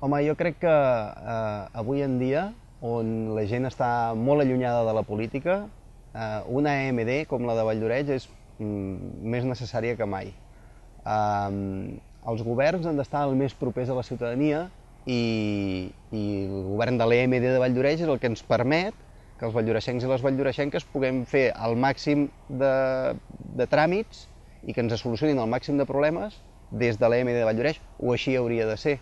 Home, jo crec que eh, avui en dia, on la gent està molt allunyada de la política, eh, una EMD com la de Valldoreig és mm, més necessària que mai. Eh, els governs han d'estar el més propers a la ciutadania i, i el govern de l'EMD de Valldoreig és el que ens permet que els valldoreixencs i les valldoreixenques puguem fer el màxim de, de tràmits i que ens solucionin el màxim de problemes des de l'EMD de Valldoreix, o així hauria de ser.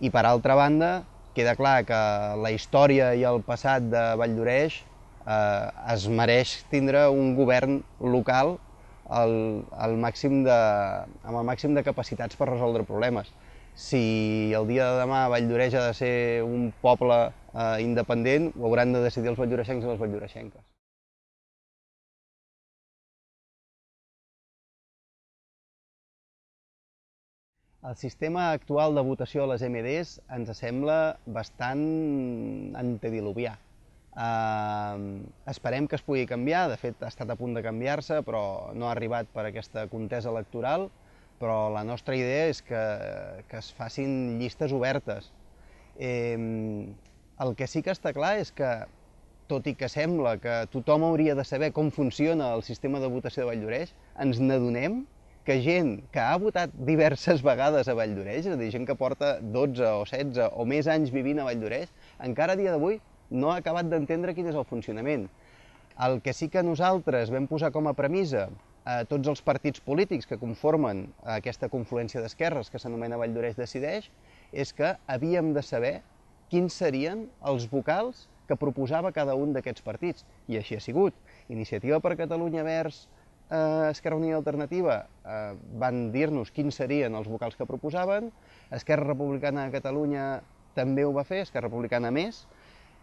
I per altra banda, queda clar que la història i el passat de d'Oreix eh, es mereix tindre un govern local el, el màxim de, amb el màxim de capacitats per resoldre problemes. Si el dia de demà Vall d'Oreix ha de ser un poble eh, independent, ho hauran de decidir els valldoreixencs i les valldoreixenques. El sistema actual de votació a les MDs ens sembla bastant antediluvià. Uh, esperem que es pugui canviar, de fet ha estat a punt de canviar-se, però no ha arribat per aquesta contesa electoral, però la nostra idea és que, que es facin llistes obertes. Eh, el que sí que està clar és que, tot i que sembla que tothom hauria de saber com funciona el sistema de votació de Valldoreix, ens n'adonem que gent que ha votat diverses vegades a d'Oreix, és a dir, gent que porta 12 o 16 o més anys vivint a Vall d'Oreix, encara a dia d'avui no ha acabat d'entendre quin és el funcionament. El que sí que nosaltres vam posar com a premissa a tots els partits polítics que conformen aquesta confluència d'esquerres que s'anomena Vall d'Oreix Decideix és que havíem de saber quins serien els vocals que proposava cada un d'aquests partits. I així ha sigut. Iniciativa per Catalunya Verds, eh, Esquerra Unida Alternativa eh, van dir-nos quins serien els vocals que proposaven, Esquerra Republicana de Catalunya també ho va fer, Esquerra Republicana més,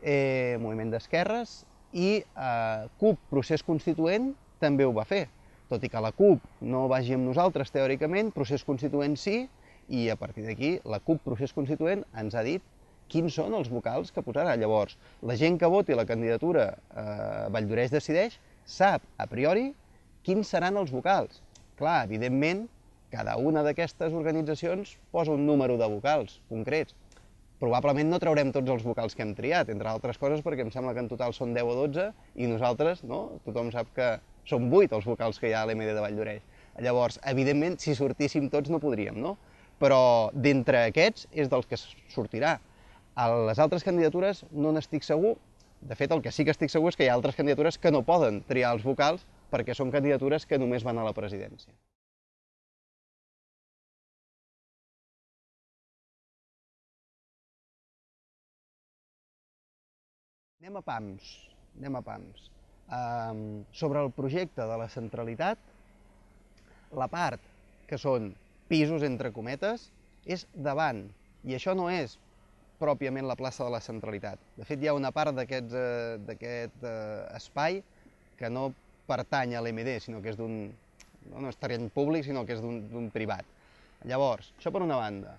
eh, Moviment d'Esquerres, i eh, CUP, Procés Constituent, també ho va fer. Tot i que la CUP no vagi amb nosaltres teòricament, Procés Constituent sí, i a partir d'aquí la CUP Procés Constituent ens ha dit quins són els vocals que posarà. Llavors, la gent que voti la candidatura eh, Valldoreix decideix sap a priori quins seran els vocals? Clar, evidentment, cada una d'aquestes organitzacions posa un número de vocals concrets. Probablement no traurem tots els vocals que hem triat, entre altres coses perquè em sembla que en total són 10 o 12 i nosaltres, no? tothom sap que són 8 els vocals que hi ha a l'MD de Valldoreix. Llavors, evidentment, si sortíssim tots no podríem, no? Però d'entre aquests és dels que sortirà. A les altres candidatures no n'estic segur. De fet, el que sí que estic segur és que hi ha altres candidatures que no poden triar els vocals perquè són candidatures que només van a la presidència. Anem a PAMS, anem a PAMS. Um, sobre el projecte de la centralitat, la part que són pisos, entre cometes, és davant, i això no és pròpiament la plaça de la centralitat. De fet, hi ha una part d'aquest eh, eh espai que no pertany a l'MD, sinó que és d'un... No, no és terreny públic, sinó que és d'un privat. Llavors, això per una banda.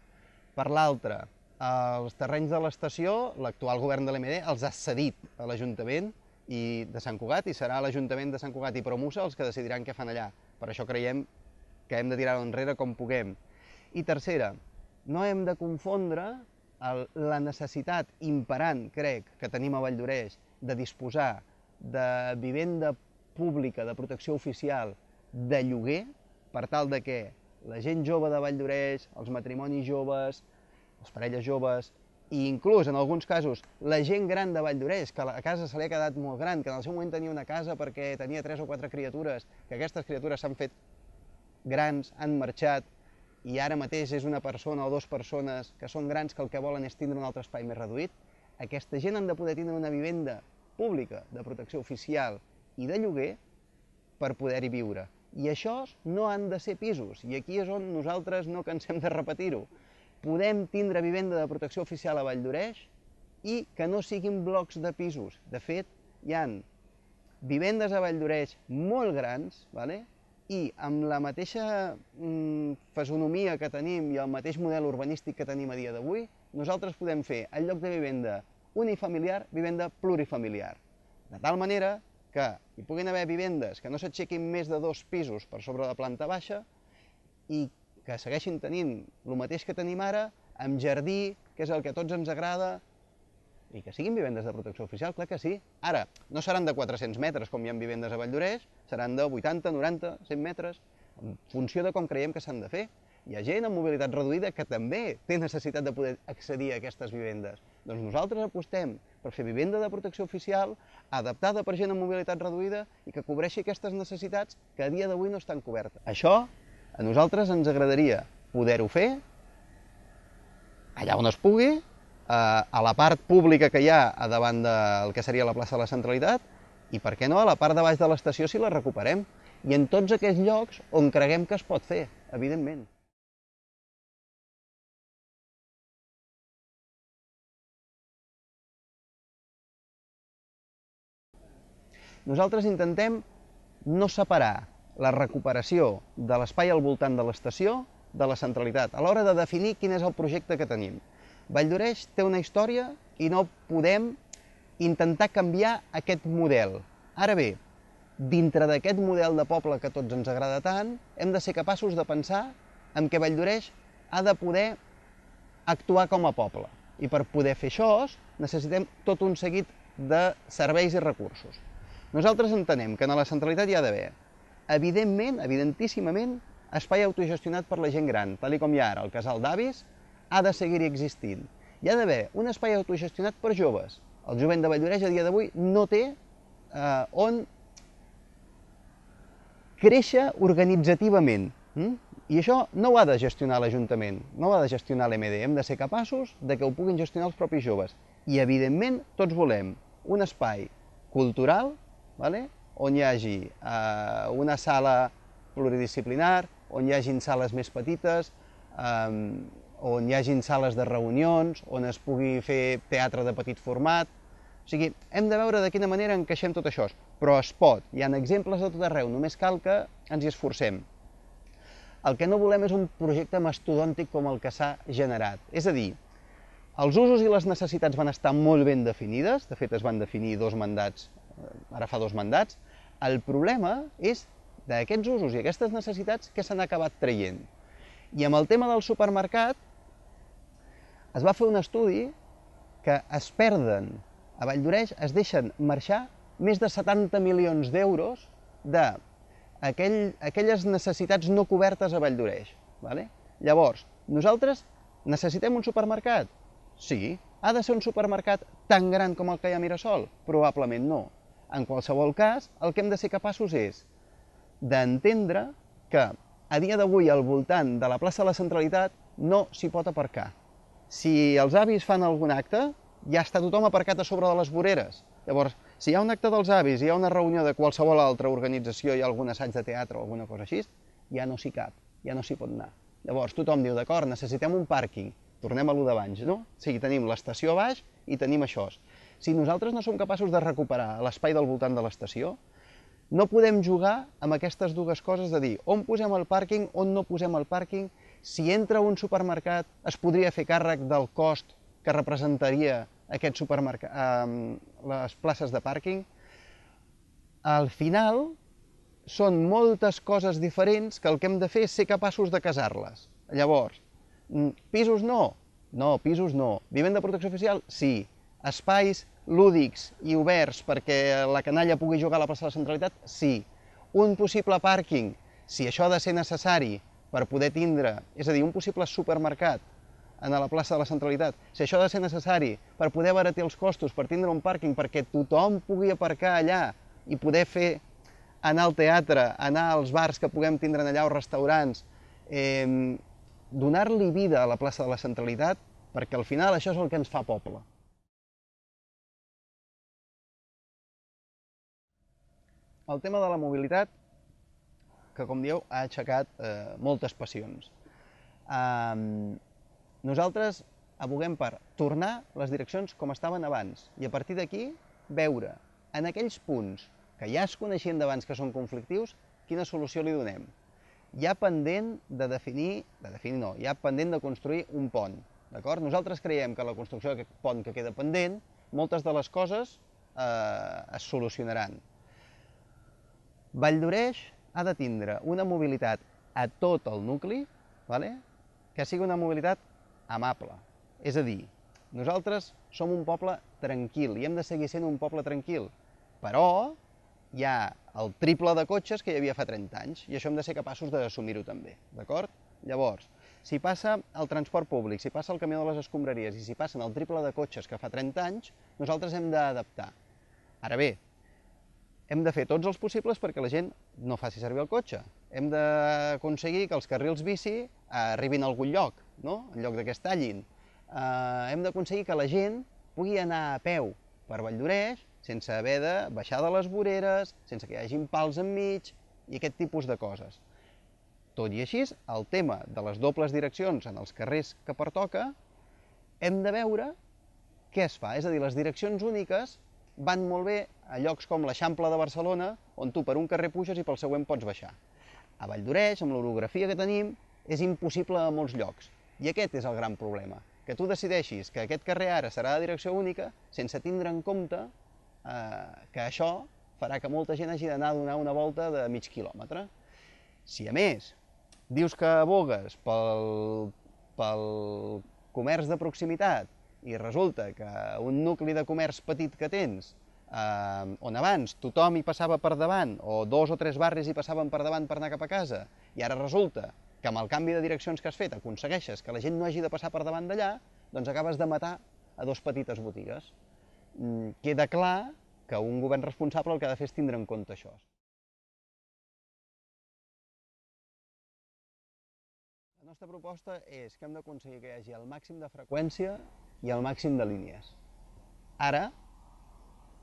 Per l'altra, els terrenys de l'estació, l'actual govern de l'MD els ha cedit a l'Ajuntament i de Sant Cugat i serà l'Ajuntament de Sant Cugat i Promusa els que decidiran què fan allà. Per això creiem que hem de tirar enrere com puguem. I tercera, no hem de confondre el, la necessitat imperant, crec, que tenim a Valldoreix de disposar de vivenda pública de protecció oficial de lloguer per tal de que la gent jove de Vall d'Oreix, els matrimonis joves, les parelles joves i inclús, en alguns casos, la gent gran de Vall d'Oreix, que la casa se li ha quedat molt gran, que en el seu moment tenia una casa perquè tenia tres o quatre criatures, que aquestes criatures s'han fet grans, han marxat, i ara mateix és una persona o dues persones que són grans que el que volen és tindre un altre espai més reduït, aquesta gent han de poder tindre una vivenda pública de protecció oficial i de lloguer per poder-hi viure. I això no han de ser pisos, i aquí és on nosaltres no cansem de repetir-ho. Podem tindre vivenda de protecció oficial a Vall d'Oreix i que no siguin blocs de pisos. De fet, hi han vivendes a Vall d'Oreix molt grans, vale? i amb la mateixa mm, fesonomia que tenim i el mateix model urbanístic que tenim a dia d'avui, nosaltres podem fer, en lloc de vivenda unifamiliar, vivenda plurifamiliar. De tal manera que hi puguin haver vivendes que no s'aixequin més de dos pisos per sobre de planta baixa i que segueixin tenint el mateix que tenim ara, amb jardí, que és el que a tots ens agrada, i que siguin vivendes de protecció oficial, clar que sí. Ara, no seran de 400 metres com hi ha vivendes a Valldoreix, seran de 80, 90, 100 metres, en funció de com creiem que s'han de fer. Hi ha gent amb mobilitat reduïda que també té necessitat de poder accedir a aquestes vivendes. Doncs nosaltres apostem per fer vivenda de protecció oficial, adaptada per gent amb mobilitat reduïda i que cobreixi aquestes necessitats que a dia d'avui no estan cobertes. Això a nosaltres ens agradaria poder-ho fer allà on es pugui, eh, a la part pública que hi ha a davant del que seria la plaça de la Centralitat i, per què no, a la part de baix de l'estació si la recuperem i en tots aquells llocs on creguem que es pot fer, evidentment. Nosaltres intentem no separar la recuperació de l'espai al voltant de l'estació de la centralitat, a l'hora de definir quin és el projecte que tenim. Valldoreix té una història i no podem intentar canviar aquest model. Ara bé, dintre d'aquest model de poble que tots ens agrada tant, hem de ser capaços de pensar en què Valldoreix ha de poder actuar com a poble. I per poder fer això necessitem tot un seguit de serveis i recursos. Nosaltres entenem que en la centralitat hi ha d'haver, evidentment, evidentíssimament, espai autogestionat per la gent gran, tal com hi ha ara el casal d'avis, ha de seguir existint. Hi ha d'haver un espai autogestionat per joves. El jovent de Valldoreix a dia d'avui no té eh, on créixer organitzativament. Mm? I això no ho ha de gestionar l'Ajuntament, no ho ha de gestionar l'MD. Hem de ser capaços de que ho puguin gestionar els propis joves. I, evidentment, tots volem un espai cultural ¿vale? on hi hagi eh, una sala pluridisciplinar, on hi hagin sales més petites, eh, on hi hagin sales de reunions, on es pugui fer teatre de petit format. O sigui, hem de veure de quina manera encaixem tot això, però es pot, hi ha exemples de tot arreu, només cal que ens hi esforcem. El que no volem és un projecte mastodòntic com el que s'ha generat. És a dir, els usos i les necessitats van estar molt ben definides, de fet es van definir dos mandats ara fa dos mandats, el problema és d'aquests usos i aquestes necessitats que s'han acabat traient. I amb el tema del supermercat es va fer un estudi que es perden a Vall d'Oreix, es deixen marxar més de 70 milions d'euros de aquell, aquelles necessitats no cobertes a Vall d'Oreix. Vale? Llavors, nosaltres necessitem un supermercat? Sí. Ha de ser un supermercat tan gran com el que hi ha a Mirasol? Probablement no. En qualsevol cas, el que hem de ser capaços és d'entendre que a dia d'avui al voltant de la plaça de la Centralitat no s'hi pot aparcar. Si els avis fan algun acte, ja està tothom aparcat a sobre de les voreres. Llavors, si hi ha un acte dels avis, hi ha una reunió de qualsevol altra organització, hi ha algun assaig de teatre o alguna cosa així, ja no s'hi cap, ja no s'hi pot anar. Llavors, tothom diu, d'acord, necessitem un pàrquing, tornem a l'1 d'abans, no? O sigui, tenim l'estació a baix i tenim això. Si nosaltres no som capaços de recuperar l'espai del voltant de l'estació, no podem jugar amb aquestes dues coses de dir on posem el pàrquing, on no posem el pàrquing, si entra un supermercat es podria fer càrrec del cost que representaria aquest supermercat, eh, les places de pàrquing. Al final, són moltes coses diferents que el que hem de fer és ser capaços de casar-les. Llavors, pisos no? No, pisos no. Vivent de protecció oficial? Sí. Espais lúdics i oberts perquè la canalla pugui jugar a la plaça de la centralitat? Sí. Un possible pàrquing, si això ha de ser necessari per poder tindre, és a dir, un possible supermercat a la plaça de la centralitat, si això ha de ser necessari per poder baratir els costos, per tindre un pàrquing, perquè tothom pugui aparcar allà i poder fer anar al teatre, anar als bars que puguem tindre allà o restaurants, eh, donar-li vida a la plaça de la centralitat, perquè al final això és el que ens fa poble. el tema de la mobilitat, que com dieu, ha aixecat eh, moltes passions. Um, nosaltres aboguem per tornar les direccions com estaven abans i a partir d'aquí veure en aquells punts que ja es coneixien d'abans que són conflictius, quina solució li donem. Hi ha pendent de definir, de definir no, hi ha pendent de construir un pont, d'acord? Nosaltres creiem que la construcció d'aquest pont que queda pendent, moltes de les coses eh, es solucionaran. Valldoreix ha de tindre una mobilitat a tot el nucli, vale? que sigui una mobilitat amable. És a dir, nosaltres som un poble tranquil i hem de seguir sent un poble tranquil, però hi ha el triple de cotxes que hi havia fa 30 anys i això hem de ser capaços d'assumir-ho també, d'acord? Llavors, si passa el transport públic, si passa el camió de les escombraries i si passen el triple de cotxes que fa 30 anys, nosaltres hem d'adaptar. Ara bé, hem de fer tots els possibles perquè la gent no faci servir el cotxe. Hem d'aconseguir que els carrils bici eh, arribin a algun lloc, no? en lloc de que es tallin. Uh, hem d'aconseguir que la gent pugui anar a peu per Valldoreix sense haver de baixar de les voreres, sense que hi hagin pals enmig i aquest tipus de coses. Tot i així, el tema de les dobles direccions en els carrers que pertoca, hem de veure què es fa. És a dir, les direccions úniques van molt bé a llocs com l'Eixample de Barcelona, on tu per un carrer puges i pel següent pots baixar. A Vall d'Oreix, amb l'orografia que tenim, és impossible a molts llocs. I aquest és el gran problema, que tu decideixis que aquest carrer ara serà de direcció única sense tindre en compte eh, que això farà que molta gent hagi d'anar a donar una volta de mig quilòmetre. Si a més dius que abogues pel, pel comerç de proximitat i resulta que un nucli de comerç petit que tens eh, on abans tothom hi passava per davant, o dos o tres barris hi passaven per davant per anar cap a casa, i ara resulta que amb el canvi de direccions que has fet aconsegueixes que la gent no hagi de passar per davant d'allà, doncs acabes de matar a dos petites botigues. Mm, queda clar que un govern responsable el que ha de fer és tindre en compte això. La nostra proposta és que hem d'aconseguir que hi hagi el màxim de freqüència i el màxim de línies. Ara,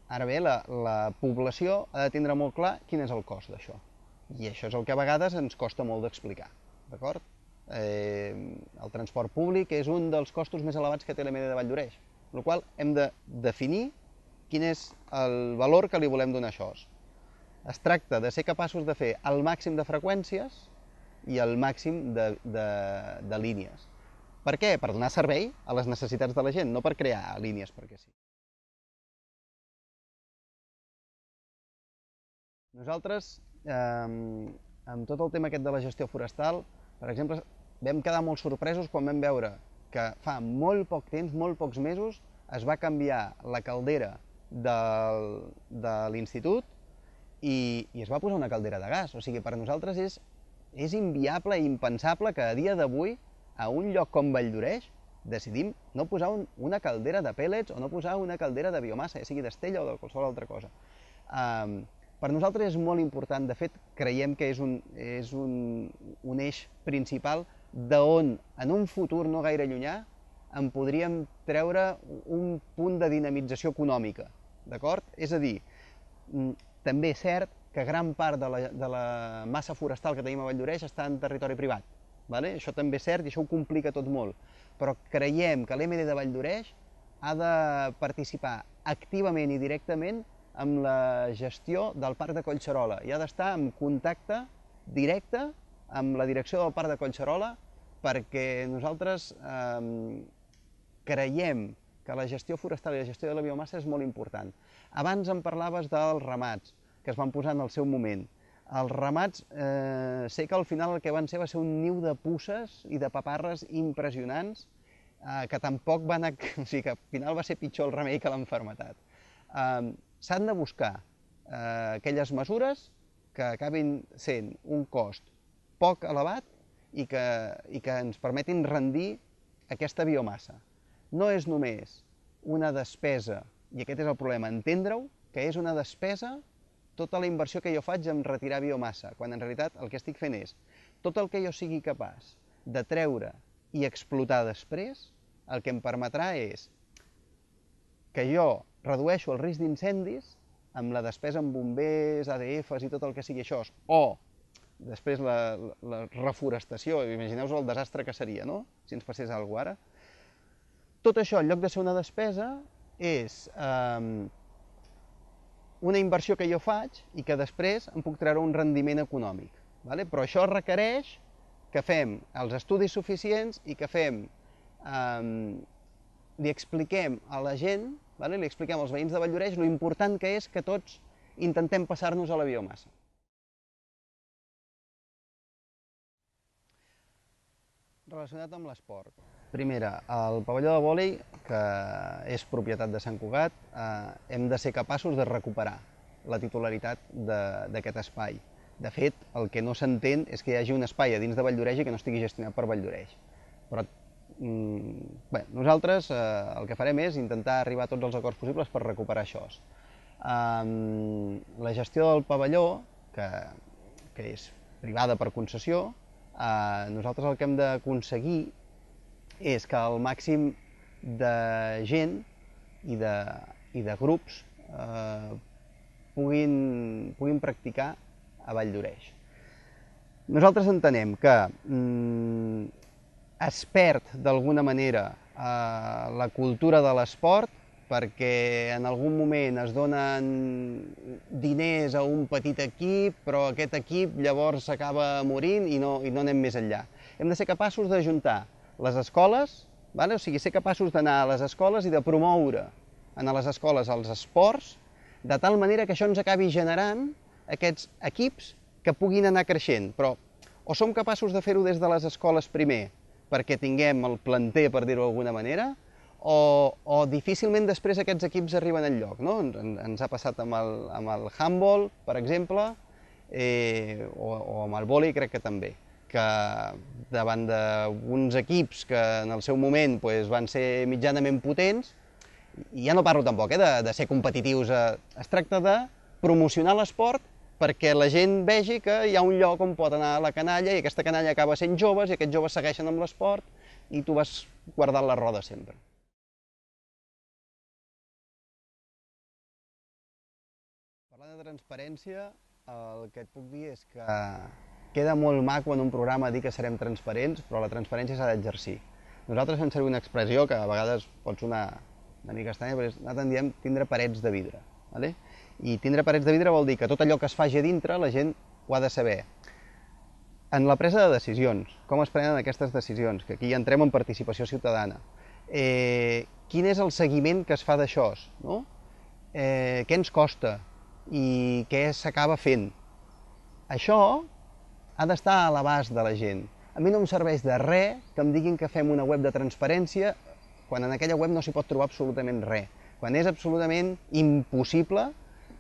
Ara bé, la, la població ha de tindre molt clar quin és el cost d'això. I això és el que a vegades ens costa molt d'explicar, d'acord? Eh, el transport públic és un dels costos més elevats que té la media de d'Oreix, amb la qual hem de definir quin és el valor que li volem donar a això. Es tracta de ser capaços de fer el màxim de freqüències i el màxim de, de, de línies. Per què? Per donar servei a les necessitats de la gent, no per crear línies perquè sí. Nosaltres, eh, amb tot el tema aquest de la gestió forestal, per exemple, vam quedar molt sorpresos quan vam veure que fa molt poc temps, molt pocs mesos, es va canviar la caldera del, de l'institut i, i es va posar una caldera de gas. O sigui, per nosaltres és, és inviable i impensable que a dia d'avui, a un lloc com Valldoreix, decidim no posar un, una caldera de pèl·lets o no posar una caldera de biomassa, ja sigui d'estella o de qualsevol altra cosa. Um, per nosaltres és molt important, de fet creiem que és un, és un, un eix principal d'on en un futur no gaire llunyà en podríem treure un punt de dinamització econòmica, d'acord? És a dir, mm, també és cert que gran part de la, de la massa forestal que tenim a Valldoreix està en territori privat, vale? això també és cert i això ho complica tot molt, però creiem que l'MD de Valldoreix ha de participar activament i directament amb la gestió del Parc de Collserola i ha d'estar en contacte directe amb la direcció del Parc de Collserola perquè nosaltres eh, creiem que la gestió forestal i la gestió de la biomassa és molt important. Abans em parlaves dels ramats que es van posar en el seu moment. Els ramats, eh, sé que al final el que van ser va ser un niu de pusses i de paparres impressionants eh, que tampoc van... O sigui, que al final va ser pitjor el remei que l'enfermetat. Eh, s'han de buscar eh, aquelles mesures que acabin sent un cost poc elevat i que, i que ens permetin rendir aquesta biomassa. No és només una despesa, i aquest és el problema, entendre-ho, que és una despesa tota la inversió que jo faig en retirar biomassa, quan en realitat el que estic fent és tot el que jo sigui capaç de treure i explotar després, el que em permetrà és que jo redueixo el risc d'incendis amb la despesa en bombers, ADFs i tot el que sigui això. O després la, la, la reforestació, imagineu-vos el desastre que seria, no?, si ens passés alguna cosa ara. Tot això, en lloc de ser una despesa, és eh, una inversió que jo faig i que després em puc treure un rendiment econòmic. Vale? Però això requereix que fem els estudis suficients i que fem, eh, li expliquem a la gent Vale? Li expliquem als veïns de Valldoreix lo important que és que tots intentem passar-nos a la biomassa. Relacionat amb l'esport. Primera, el pavelló de vòlei, que és propietat de Sant Cugat, eh, hem de ser capaços de recuperar la titularitat d'aquest espai. De fet, el que no s'entén és que hi hagi un espai a dins de Valldoreix i que no estigui gestionat per Valldoreix. Però Mm, bé, nosaltres eh, el que farem és intentar arribar a tots els acords possibles per recuperar això. Um, la gestió del pavelló, que, que és privada per concessió, eh, nosaltres el que hem d'aconseguir és que el màxim de gent i de, i de grups eh, puguin, puguin practicar a Vall d'Oreix. Nosaltres entenem que mm, es perd d'alguna manera eh, la cultura de l'esport perquè en algun moment es donen diners a un petit equip, però aquest equip llavors s'acaba morint i no, i no anem més enllà. Hem de ser capaços d'ajuntar les escoles, vale? o sigui, ser capaços d'anar a les escoles i de promoure en les escoles els esports, de tal manera que això ens acabi generant aquests equips que puguin anar creixent. Però o som capaços de fer-ho des de les escoles primer, perquè tinguem el planter, per dir-ho d'alguna manera, o, o difícilment després aquests equips arriben al lloc. No? Ens, ens ha passat amb el, amb el handball, per exemple, eh, o, o amb el vòlei crec que també que davant d'uns equips que en el seu moment pues, van ser mitjanament potents, i ja no parlo tampoc eh, de, de ser competitius, eh, es tracta de promocionar l'esport perquè la gent vegi que hi ha un lloc on pot anar la canalla i aquesta canalla acaba sent joves i aquests joves segueixen amb l'esport i tu vas guardant la roda sempre. Parlant de transparència, el que et puc dir és que queda molt maco en un programa dir que serem transparents, però la transparència s'ha d'exercir. Nosaltres fem servir una expressió que a vegades pot sonar una mica estranya, però nosaltres en diem tindre parets de vidre. Vale? I tindre parets de vidre vol dir que tot allò que es faci a dintre la gent ho ha de saber. En la presa de decisions, com es prenen aquestes decisions? Que aquí entrem en participació ciutadana. Eh, quin és el seguiment que es fa d'això? No? Eh, què ens costa? I què s'acaba fent? Això ha d'estar a l'abast de la gent. A mi no em serveix de res que em diguin que fem una web de transparència quan en aquella web no s'hi pot trobar absolutament res. Quan és absolutament impossible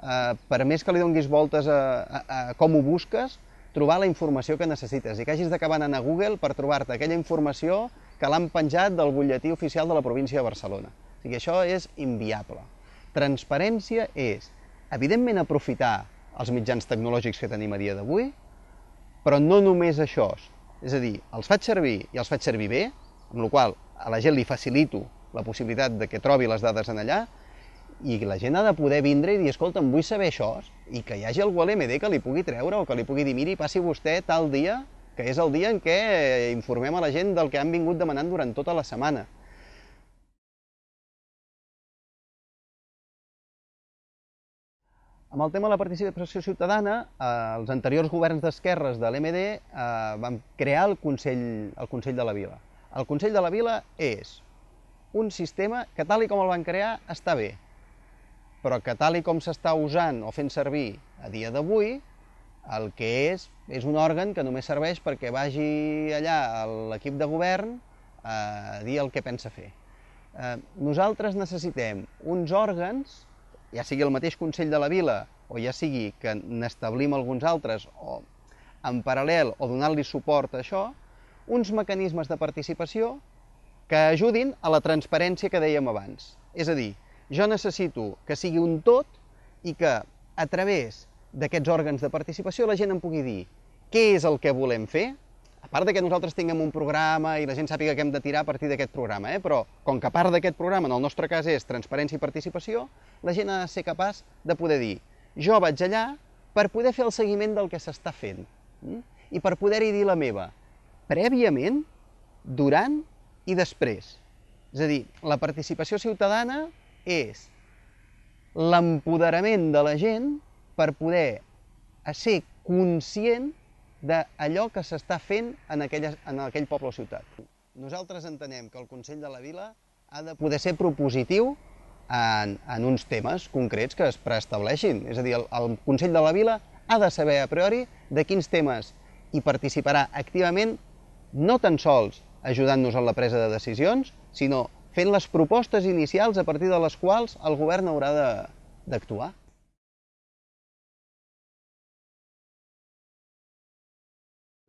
Eh, per més que li donguis voltes a, a, a com ho busques, trobar la informació que necessites i que hagis d'acabar anant a Google per trobar-te aquella informació que l'han penjat del butlletí oficial de la província de Barcelona. O sigui, això és inviable. Transparència és, evidentment, aprofitar els mitjans tecnològics que tenim a dia d'avui, però no només això. És a dir, els faig servir i els faig servir bé, amb la qual a la gent li facilito la possibilitat de que trobi les dades en allà, i la gent ha de poder vindre i dir, escolta'm, vull saber això, i que hi hagi algú a l'MD que li pugui treure o que li pugui dir, miri, passi vostè tal dia, que és el dia en què eh, informem a la gent del que han vingut demanant durant tota la setmana. Amb el tema de la participació ciutadana, eh, els anteriors governs d'esquerres de l'MD eh, van crear el Consell, el Consell de la Vila. El Consell de la Vila és un sistema que, tal i com el van crear, està bé però que tal i com s'està usant o fent servir a dia d'avui, el que és, és un òrgan que només serveix perquè vagi allà l'equip de govern eh, a dir el que pensa fer. Eh, nosaltres necessitem uns òrgans, ja sigui el mateix Consell de la Vila, o ja sigui que n'establim alguns altres, o en paral·lel, o donant-li suport a això, uns mecanismes de participació que ajudin a la transparència que dèiem abans. És a dir, jo necessito que sigui un tot i que a través d'aquests òrgans de participació la gent em pugui dir què és el que volem fer, a part de que nosaltres tinguem un programa i la gent sàpiga que hem de tirar a partir d'aquest programa, eh? però com que part d'aquest programa, en el nostre cas, és transparència i participació, la gent ha de ser capaç de poder dir jo vaig allà per poder fer el seguiment del que s'està fent mm? i per poder-hi dir la meva, prèviament, durant i després. És a dir, la participació ciutadana és l'empoderament de la gent per poder ser conscient d'allò que s'està fent en, aquella, en aquell poble o ciutat. Nosaltres entenem que el Consell de la Vila ha de poder ser propositiu en, en uns temes concrets que es preestableixin. És a dir, el, el Consell de la Vila ha de saber a priori de quins temes hi participarà activament, no tan sols ajudant-nos en la presa de decisions, sinó fent les propostes inicials a partir de les quals el govern haurà d'actuar.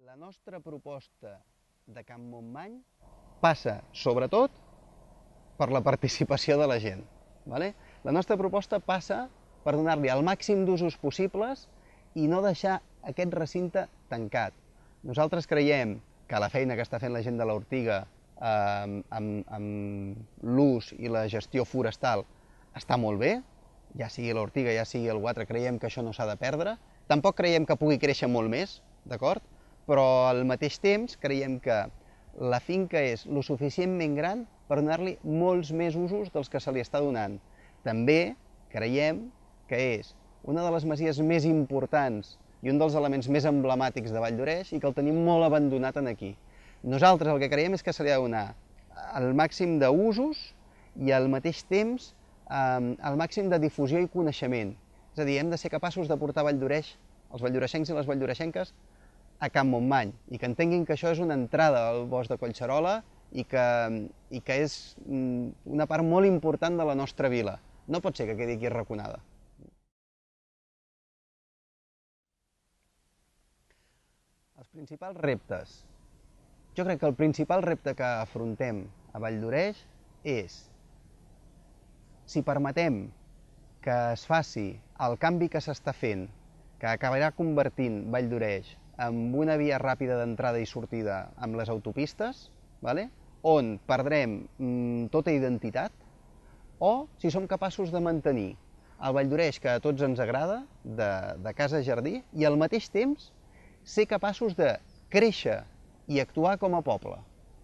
La nostra proposta de Camp Montmany passa, sobretot, per la participació de la gent. Vale? La nostra proposta passa per donar-li el màxim d'usos possibles i no deixar aquest recinte tancat. Nosaltres creiem que la feina que està fent la gent de l'Ortiga eh, amb, amb l'ús i la gestió forestal està molt bé, ja sigui l'ortiga, ja sigui el guatre, creiem que això no s'ha de perdre. Tampoc creiem que pugui créixer molt més, d'acord? Però al mateix temps creiem que la finca és lo suficientment gran per donar-li molts més usos dels que se li està donant. També creiem que és una de les masies més importants i un dels elements més emblemàtics de Vall d'Oreix i que el tenim molt abandonat en aquí. Nosaltres el que creiem és que se li ha de donar el màxim d'usos i al mateix temps eh, el màxim de difusió i coneixement. És a dir, hem de ser capaços de portar Valldoreix, els valldoreixencs i les valldoreixenques, a Camp Montmany i que entenguin que això és una entrada al bosc de Collserola i que, i que és mm, una part molt important de la nostra vila. No pot ser que quedi aquí raconada. Els principals reptes jo crec que el principal repte que afrontem a Vall d'Oreix és si permetem que es faci el canvi que s'està fent, que acabarà convertint Vall d'Oreix en una via ràpida d'entrada i sortida amb les autopistes, vale? on perdrem mm, tota identitat, o si som capaços de mantenir el Vall d'Oreix que a tots ens agrada, de, de casa jardí, i al mateix temps ser capaços de créixer i actuar com a poble.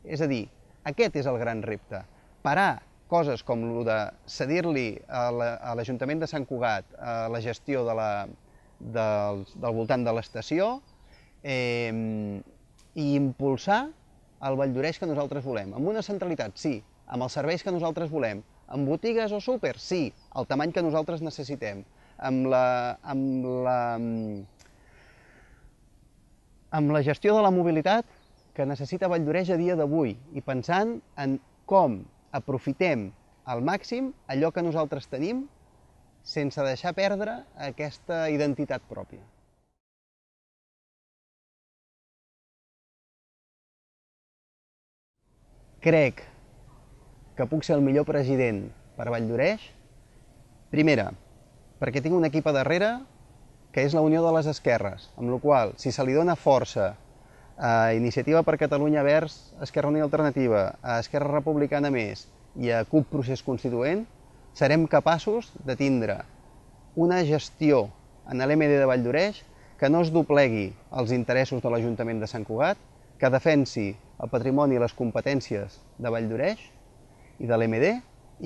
És a dir, aquest és el gran repte. Parar coses com el de cedir-li a l'Ajuntament de Sant Cugat a eh, la gestió de la, del, del voltant de l'estació eh, i impulsar el Valldoreix que nosaltres volem. Amb una centralitat, sí. Amb els serveis que nosaltres volem. Amb botigues o súper, sí. El tamany que nosaltres necessitem. Amb la, amb la, amb la gestió de la mobilitat, que necessita a dia d'avui i pensant en com aprofitem al màxim allò que nosaltres tenim sense deixar perdre aquesta identitat pròpia. Crec que puc ser el millor president per Valldoreix? Primera, perquè tinc un equip a darrere que és la unió de les esquerres, amb la qual si se li dona força eh, Iniciativa per Catalunya Verds, Esquerra Unida Alternativa, a eh, Esquerra Republicana Més i a eh, CUP Procés Constituent, serem capaços de tindre una gestió en l'MD de Vall d'Oreix que no es doblegui els interessos de l'Ajuntament de Sant Cugat, que defensi el patrimoni i les competències de Vall d'Oreix i de l'MD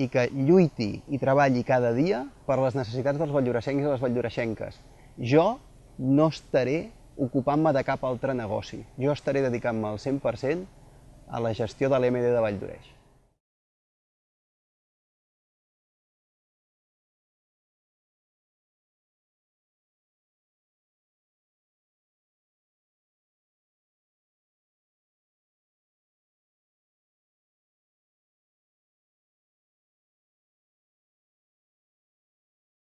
i que lluiti i treballi cada dia per les necessitats dels valldoreixencs i les valldoreixenques. Jo no estaré ocupant-me de cap altre negoci. Jo estaré dedicant-me al 100% a la gestió de l'EMD de Valldoreix.